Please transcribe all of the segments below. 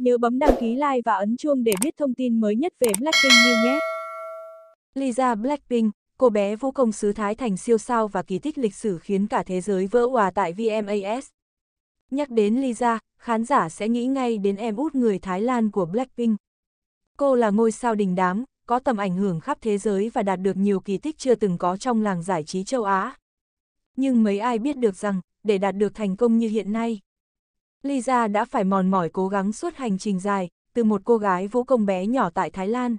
Nhớ bấm đăng ký like và ấn chuông để biết thông tin mới nhất về Blackpink như nhé. Lisa Blackpink, cô bé vũ công xứ Thái thành siêu sao và kỳ tích lịch sử khiến cả thế giới vỡ hòa tại VMAS. Nhắc đến Lisa, khán giả sẽ nghĩ ngay đến em út người Thái Lan của Blackpink. Cô là ngôi sao đình đám, có tầm ảnh hưởng khắp thế giới và đạt được nhiều kỳ tích chưa từng có trong làng giải trí châu Á. Nhưng mấy ai biết được rằng, để đạt được thành công như hiện nay, Lisa đã phải mòn mỏi cố gắng suốt hành trình dài, từ một cô gái vũ công bé nhỏ tại Thái Lan.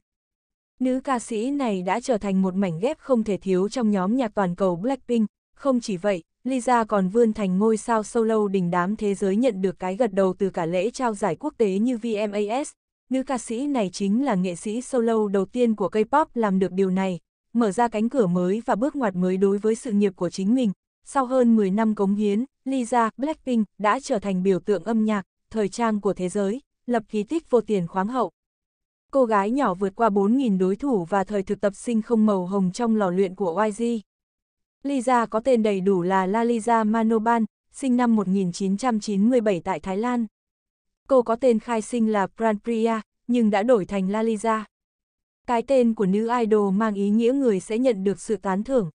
Nữ ca sĩ này đã trở thành một mảnh ghép không thể thiếu trong nhóm nhạc toàn cầu Blackpink. Không chỉ vậy, Lisa còn vươn thành ngôi sao solo đỉnh đám thế giới nhận được cái gật đầu từ cả lễ trao giải quốc tế như VMAs. Nữ ca sĩ này chính là nghệ sĩ solo đầu tiên của K-pop làm được điều này, mở ra cánh cửa mới và bước ngoặt mới đối với sự nghiệp của chính mình. Sau hơn 10 năm cống hiến, Lisa Blackpink đã trở thành biểu tượng âm nhạc, thời trang của thế giới, lập kỳ tích vô tiền khoáng hậu. Cô gái nhỏ vượt qua 4.000 đối thủ và thời thực tập sinh không màu hồng trong lò luyện của YG. Lisa có tên đầy đủ là Lalisa Manoban, sinh năm 1997 tại Thái Lan. Cô có tên khai sinh là Pranpriya, nhưng đã đổi thành Lalisa. Cái tên của nữ idol mang ý nghĩa người sẽ nhận được sự tán thưởng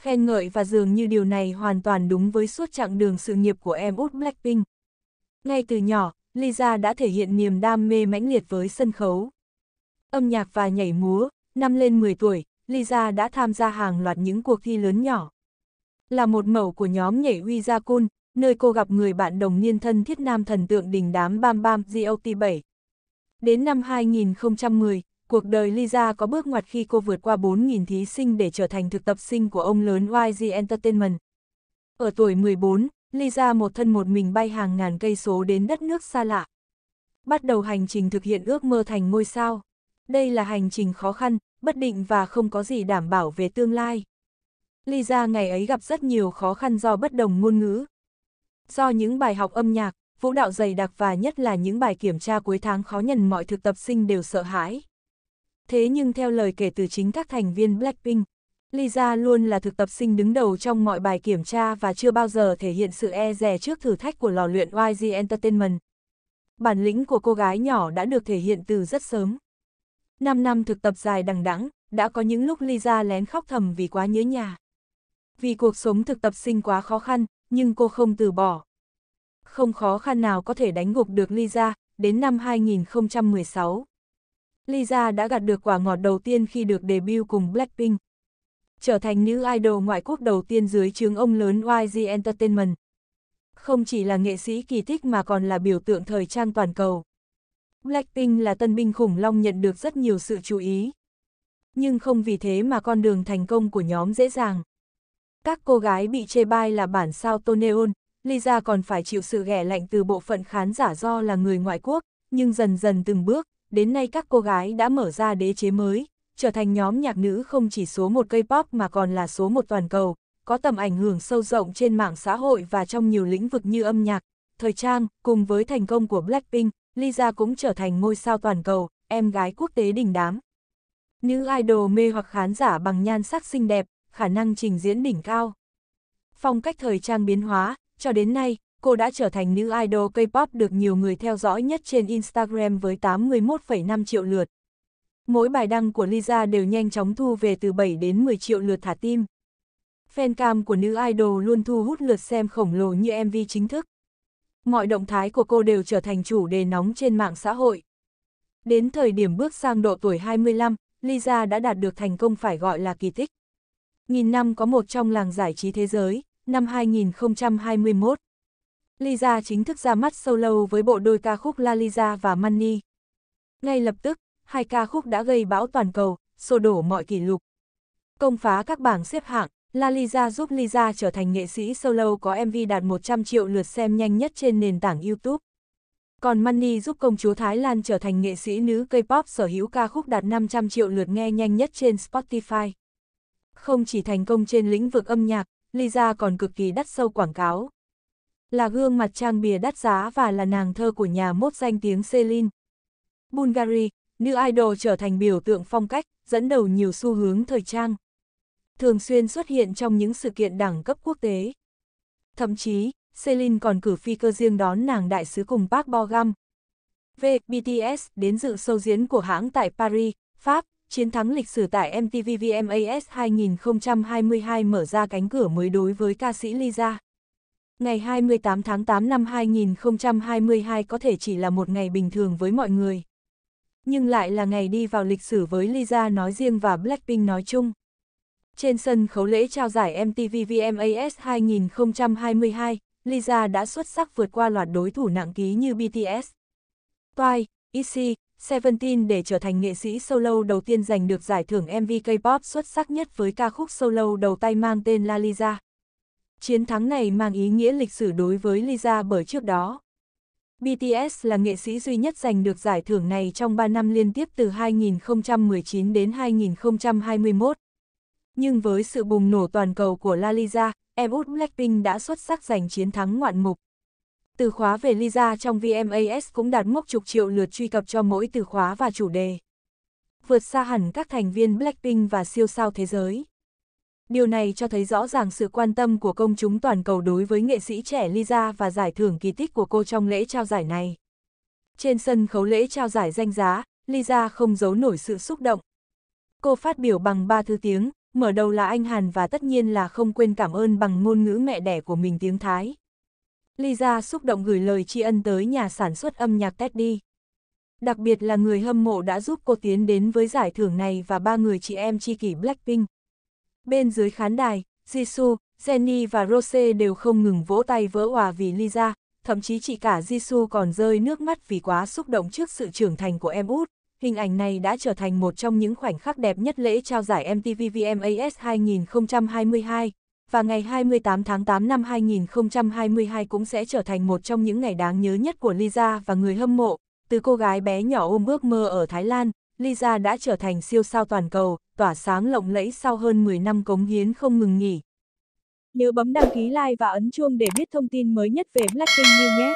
khen ngợi và dường như điều này hoàn toàn đúng với suốt chặng đường sự nghiệp của em út Blackpink. Ngay từ nhỏ, Lisa đã thể hiện niềm đam mê mãnh liệt với sân khấu. Âm nhạc và nhảy múa, năm lên 10 tuổi, Lisa đã tham gia hàng loạt những cuộc thi lớn nhỏ. Là một mẫu của nhóm nhảy Wizakun, nơi cô gặp người bạn đồng niên thân thiết nam thần tượng đình đám Bam Bam GOT7. Đến năm 2010, Cuộc đời Lisa có bước ngoặt khi cô vượt qua 4.000 thí sinh để trở thành thực tập sinh của ông lớn YG Entertainment. Ở tuổi 14, Lisa một thân một mình bay hàng ngàn cây số đến đất nước xa lạ. Bắt đầu hành trình thực hiện ước mơ thành ngôi sao. Đây là hành trình khó khăn, bất định và không có gì đảm bảo về tương lai. Lisa ngày ấy gặp rất nhiều khó khăn do bất đồng ngôn ngữ. Do những bài học âm nhạc, vũ đạo dày đặc và nhất là những bài kiểm tra cuối tháng khó nhằn mọi thực tập sinh đều sợ hãi. Thế nhưng theo lời kể từ chính các thành viên Blackpink, Lisa luôn là thực tập sinh đứng đầu trong mọi bài kiểm tra và chưa bao giờ thể hiện sự e dè trước thử thách của lò luyện YG Entertainment. Bản lĩnh của cô gái nhỏ đã được thể hiện từ rất sớm. 5 năm thực tập dài đằng đẵng, đã có những lúc Lisa lén khóc thầm vì quá nhớ nhà. Vì cuộc sống thực tập sinh quá khó khăn, nhưng cô không từ bỏ. Không khó khăn nào có thể đánh gục được Lisa, đến năm 2016, Lisa đã gặt được quả ngọt đầu tiên khi được debut cùng Blackpink. Trở thành nữ idol ngoại quốc đầu tiên dưới chướng ông lớn YG Entertainment. Không chỉ là nghệ sĩ kỳ tích mà còn là biểu tượng thời trang toàn cầu. Blackpink là tân binh khủng long nhận được rất nhiều sự chú ý. Nhưng không vì thế mà con đường thành công của nhóm dễ dàng. Các cô gái bị chê bai là bản sao Toneon, Lisa còn phải chịu sự ghẻ lạnh từ bộ phận khán giả do là người ngoại quốc, nhưng dần dần từng bước, đến nay các cô gái đã mở ra đế chế mới, trở thành nhóm nhạc nữ không chỉ số một K-pop mà còn là số một toàn cầu, có tầm ảnh hưởng sâu rộng trên mạng xã hội và trong nhiều lĩnh vực như âm nhạc, thời trang, cùng với thành công của Blackpink, Lisa cũng trở thành ngôi sao toàn cầu, em gái quốc tế đình đám. Nữ idol mê hoặc khán giả bằng nhan sắc xinh đẹp, khả năng trình diễn đỉnh cao. Phong cách thời trang biến hóa, cho đến nay, cô đã trở thành nữ idol K-pop được nhiều người theo dõi nhất trên Instagram với 81,5 triệu lượt. Mỗi bài đăng của Lisa đều nhanh chóng thu về từ 7 đến 10 triệu lượt thả tim. cam của nữ idol luôn thu hút lượt xem khổng lồ như MV chính thức. Mọi động thái của cô đều trở thành chủ đề nóng trên mạng xã hội. Đến thời điểm bước sang độ tuổi 25, Lisa đã đạt được thành công phải gọi là kỳ tích. Nghìn năm có một trong làng giải trí thế giới, năm 2021. Lisa chính thức ra mắt solo với bộ đôi ca khúc La Lisa và Money. Ngay lập tức, hai ca khúc đã gây bão toàn cầu, sổ đổ mọi kỷ lục. Công phá các bảng xếp hạng, La Lisa giúp Lisa trở thành nghệ sĩ solo có MV đạt 100 triệu lượt xem nhanh nhất trên nền tảng YouTube. Còn Money giúp công chúa Thái Lan trở thành nghệ sĩ nữ K-pop sở hữu ca khúc đạt 500 triệu lượt nghe nhanh nhất trên Spotify. Không chỉ thành công trên lĩnh vực âm nhạc, Lisa còn cực kỳ đắt sâu quảng cáo. Là gương mặt trang bìa đắt giá và là nàng thơ của nhà mốt danh tiếng Celine. Bulgari, nữ idol trở thành biểu tượng phong cách, dẫn đầu nhiều xu hướng thời trang. Thường xuyên xuất hiện trong những sự kiện đẳng cấp quốc tế. Thậm chí, Celine còn cử phi cơ riêng đón nàng đại sứ cùng Park Bo Gam. V. BTS đến dự sâu diễn của hãng tại Paris, Pháp, chiến thắng lịch sử tại MTV VMAs 2022 mở ra cánh cửa mới đối với ca sĩ Lisa ngày 28 tháng 8 năm 2022 có thể chỉ là một ngày bình thường với mọi người. Nhưng lại là ngày đi vào lịch sử với Lisa nói riêng và Blackpink nói chung. Trên sân khấu lễ trao giải MTV VMAs 2022, Lisa đã xuất sắc vượt qua loạt đối thủ nặng ký như BTS, Twice, EC, Seventeen để trở thành nghệ sĩ solo đầu tiên giành được giải thưởng MV K-pop xuất sắc nhất với ca khúc solo đầu tay mang tên La Lisa. Chiến thắng này mang ý nghĩa lịch sử đối với Lisa bởi trước đó. BTS là nghệ sĩ duy nhất giành được giải thưởng này trong 3 năm liên tiếp từ 2019 đến 2021. Nhưng với sự bùng nổ toàn cầu của La Lisa, em Blackpink đã xuất sắc giành chiến thắng ngoạn mục. Từ khóa về Lisa trong VMAS cũng đạt mốc chục triệu lượt truy cập cho mỗi từ khóa và chủ đề. Vượt xa hẳn các thành viên Blackpink và siêu sao thế giới. Điều này cho thấy rõ ràng sự quan tâm của công chúng toàn cầu đối với nghệ sĩ trẻ Lisa và giải thưởng kỳ tích của cô trong lễ trao giải này. Trên sân khấu lễ trao giải danh giá, Lisa không giấu nổi sự xúc động. Cô phát biểu bằng ba thứ tiếng, mở đầu là Anh Hàn và tất nhiên là không quên cảm ơn bằng ngôn ngữ mẹ đẻ của mình tiếng Thái. Lisa xúc động gửi lời tri ân tới nhà sản xuất âm nhạc Teddy. Đặc biệt là người hâm mộ đã giúp cô tiến đến với giải thưởng này và ba người chị em tri kỷ Blackpink. Bên dưới khán đài, Jisoo, Jenny và Rose đều không ngừng vỗ tay vỡ hòa vì Lisa, thậm chí chị cả Jisoo còn rơi nước mắt vì quá xúc động trước sự trưởng thành của em út. Hình ảnh này đã trở thành một trong những khoảnh khắc đẹp nhất lễ trao giải MTV VMAs 2022, và ngày 28 tháng 8 năm 2022 cũng sẽ trở thành một trong những ngày đáng nhớ nhất của Lisa và người hâm mộ. Từ cô gái bé nhỏ ôm ước mơ ở Thái Lan, Lisa đã trở thành siêu sao toàn cầu, tỏa sáng lộng lẫy sau hơn 10 năm cống hiến không ngừng nghỉ. Nhớ bấm đăng ký like và ấn chuông để biết thông tin mới nhất về Blackpink như nhé!